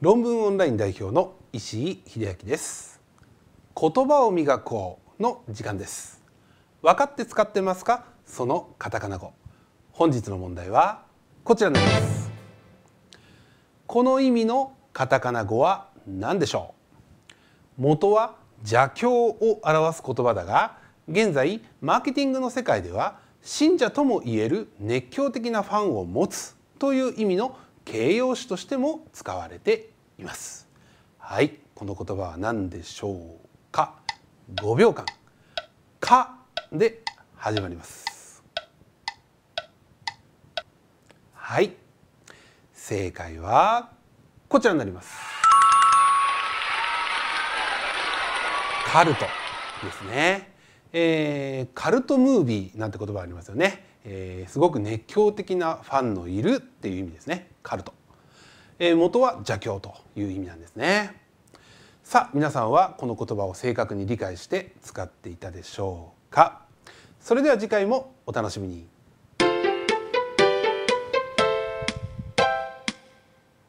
論文オンライン代表の石井秀明です言葉を磨こうの時間です分かって使ってますかそのカタカナ語本日の問題はこちらになりますこの意味のカタカナ語は何でしょう元は邪教を表す言葉だが現在マーケティングの世界では信者ともいえる熱狂的なファンを持つという意味の形容詞としても使われていますはいこの言葉は何でしょうか5秒間「か」で始まりますはい正解はこちらになりますカルトですね、えー、カルトムービーなんて言葉ありますよねえー、すごく熱狂的なファンのいるっていう意味ですねカルト、えー、元は邪教という意味なんですねさあ皆さんはこの言葉を正確に理解して使っていたでしょうかそれでは次回もお楽しみに